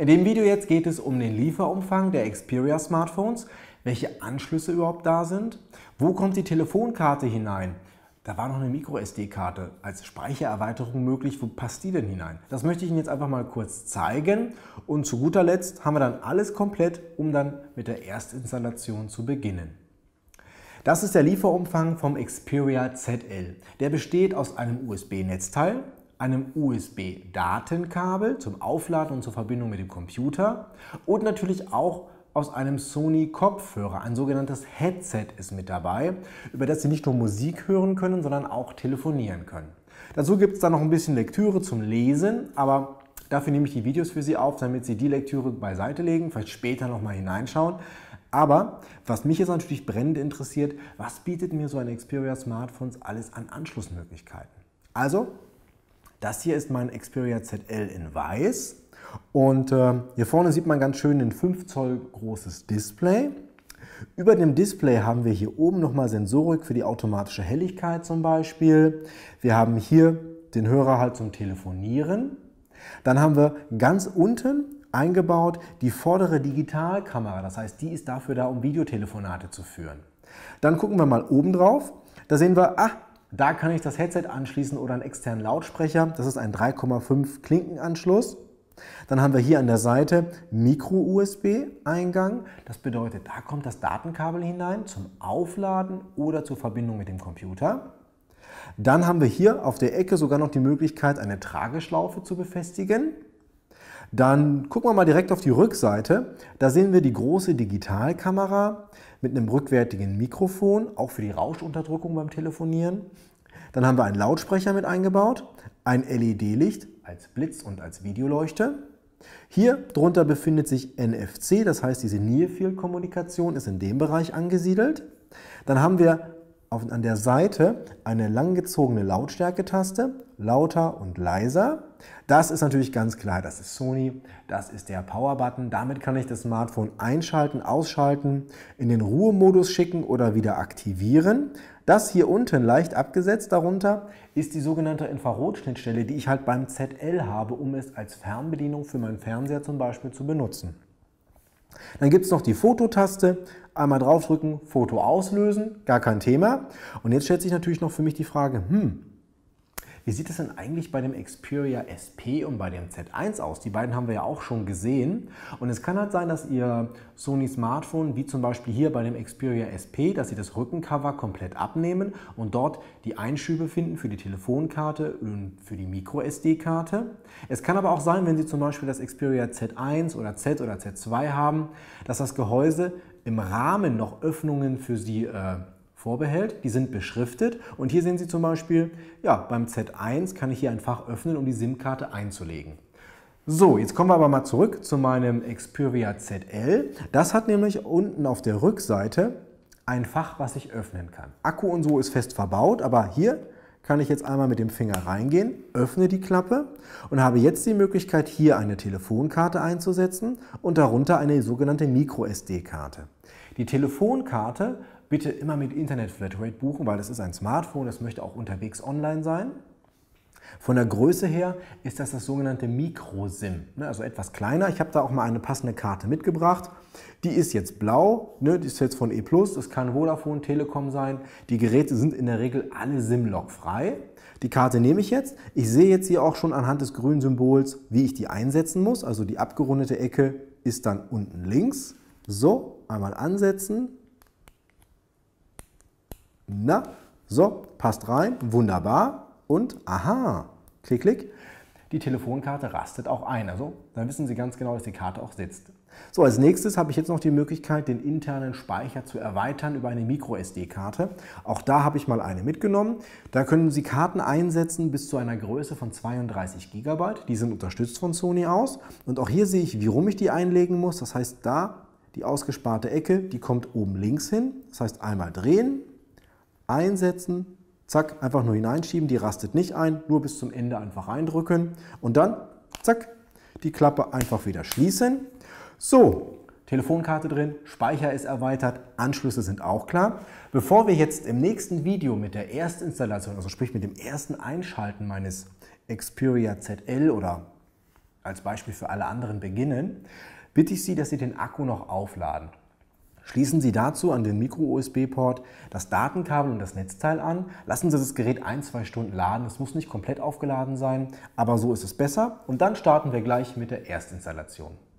In dem Video jetzt geht es um den Lieferumfang der Xperia Smartphones, welche Anschlüsse überhaupt da sind, wo kommt die Telefonkarte hinein, da war noch eine MicroSD-Karte als Speichererweiterung möglich. Wo passt die denn hinein? Das möchte ich Ihnen jetzt einfach mal kurz zeigen. Und zu guter Letzt haben wir dann alles komplett, um dann mit der Erstinstallation zu beginnen. Das ist der Lieferumfang vom Xperia ZL. Der besteht aus einem USB-Netzteil, einem USB-Datenkabel zum Aufladen und zur Verbindung mit dem Computer und natürlich auch aus einem Sony-Kopfhörer. Ein sogenanntes Headset ist mit dabei, über das Sie nicht nur Musik hören können, sondern auch telefonieren können. Dazu gibt es dann noch ein bisschen Lektüre zum Lesen, aber dafür nehme ich die Videos für Sie auf, damit Sie die Lektüre beiseite legen, vielleicht später nochmal hineinschauen. Aber was mich jetzt natürlich brennend interessiert, was bietet mir so ein Xperia Smartphones alles an Anschlussmöglichkeiten? Also das hier ist mein Xperia ZL in weiß. Und äh, hier vorne sieht man ganz schön ein 5 Zoll großes Display. Über dem Display haben wir hier oben nochmal Sensorik für die automatische Helligkeit zum Beispiel. Wir haben hier den Hörer halt zum Telefonieren. Dann haben wir ganz unten eingebaut die vordere Digitalkamera. Das heißt, die ist dafür da, um Videotelefonate zu führen. Dann gucken wir mal oben drauf. Da sehen wir, ah, da kann ich das Headset anschließen oder einen externen Lautsprecher. Das ist ein 3,5 Klinkenanschluss. Dann haben wir hier an der Seite Micro-USB-Eingang. Das bedeutet, da kommt das Datenkabel hinein zum Aufladen oder zur Verbindung mit dem Computer. Dann haben wir hier auf der Ecke sogar noch die Möglichkeit, eine Trageschlaufe zu befestigen. Dann gucken wir mal direkt auf die Rückseite. Da sehen wir die große Digitalkamera mit einem rückwärtigen Mikrofon, auch für die Rauschunterdrückung beim Telefonieren. Dann haben wir einen Lautsprecher mit eingebaut, ein LED-Licht als Blitz- und als Videoleuchte. Hier drunter befindet sich NFC, das heißt diese Near-Field-Kommunikation ist in dem Bereich angesiedelt. Dann haben wir auf, an der Seite eine langgezogene Lautstärke-Taste, lauter und leiser. Das ist natürlich ganz klar, das ist Sony, das ist der Power-Button. Damit kann ich das Smartphone einschalten, ausschalten, in den Ruhemodus schicken oder wieder aktivieren. Das hier unten, leicht abgesetzt darunter, ist die sogenannte Infrarotschnittstelle, die ich halt beim ZL habe, um es als Fernbedienung für meinen Fernseher zum Beispiel zu benutzen. Dann gibt es noch die Fototaste, einmal draufdrücken, Foto auslösen, gar kein Thema. Und jetzt stellt sich natürlich noch für mich die Frage, hm, wie sieht es denn eigentlich bei dem Xperia SP und bei dem Z1 aus? Die beiden haben wir ja auch schon gesehen. Und es kann halt sein, dass ihr Sony Smartphone, wie zum Beispiel hier bei dem Xperia SP, dass sie das Rückencover komplett abnehmen und dort die Einschübe finden für die Telefonkarte und für die MicroSD-Karte. Es kann aber auch sein, wenn sie zum Beispiel das Xperia Z1 oder Z oder Z2 haben, dass das Gehäuse im Rahmen noch Öffnungen für Sie äh, vorbehält. Die sind beschriftet und hier sehen Sie zum Beispiel, ja, beim Z1 kann ich hier ein Fach öffnen, um die SIM-Karte einzulegen. So, jetzt kommen wir aber mal zurück zu meinem Xperia ZL. Das hat nämlich unten auf der Rückseite ein Fach, was ich öffnen kann. Akku und so ist fest verbaut, aber hier kann ich jetzt einmal mit dem Finger reingehen, öffne die Klappe und habe jetzt die Möglichkeit, hier eine Telefonkarte einzusetzen und darunter eine sogenannte Micro-SD-Karte. Die Telefonkarte bitte immer mit Internet-Flatrate buchen, weil das ist ein Smartphone, das möchte auch unterwegs online sein. Von der Größe her ist das das sogenannte Mikrosim, ne? also etwas kleiner. Ich habe da auch mal eine passende Karte mitgebracht. Die ist jetzt blau, ne? die ist jetzt von E+, das kann Vodafone, Telekom sein. Die Geräte sind in der Regel alle SIM-Log frei. Die Karte nehme ich jetzt. Ich sehe jetzt hier auch schon anhand des grünen Symbols, wie ich die einsetzen muss. Also die abgerundete Ecke ist dann unten links. So, einmal ansetzen. Na, so, passt rein, wunderbar und aha, klick, klick, die Telefonkarte rastet auch ein. Also dann wissen Sie ganz genau, dass die Karte auch sitzt. So, als nächstes habe ich jetzt noch die Möglichkeit, den internen Speicher zu erweitern über eine MicroSD-Karte. Auch da habe ich mal eine mitgenommen. Da können Sie Karten einsetzen bis zu einer Größe von 32 GB. Die sind unterstützt von Sony aus. Und auch hier sehe ich, wie rum ich die einlegen muss. Das heißt, da die ausgesparte Ecke, die kommt oben links hin. Das heißt, einmal drehen, einsetzen, Zack, einfach nur hineinschieben, die rastet nicht ein, nur bis zum Ende einfach reindrücken und dann, zack, die Klappe einfach wieder schließen. So, Telefonkarte drin, Speicher ist erweitert, Anschlüsse sind auch klar. Bevor wir jetzt im nächsten Video mit der Erstinstallation, also sprich mit dem ersten Einschalten meines Xperia ZL oder als Beispiel für alle anderen beginnen, bitte ich Sie, dass Sie den Akku noch aufladen. Schließen Sie dazu an den Micro-USB-Port das Datenkabel und das Netzteil an. Lassen Sie das Gerät ein, zwei Stunden laden. Es muss nicht komplett aufgeladen sein, aber so ist es besser. Und dann starten wir gleich mit der Erstinstallation.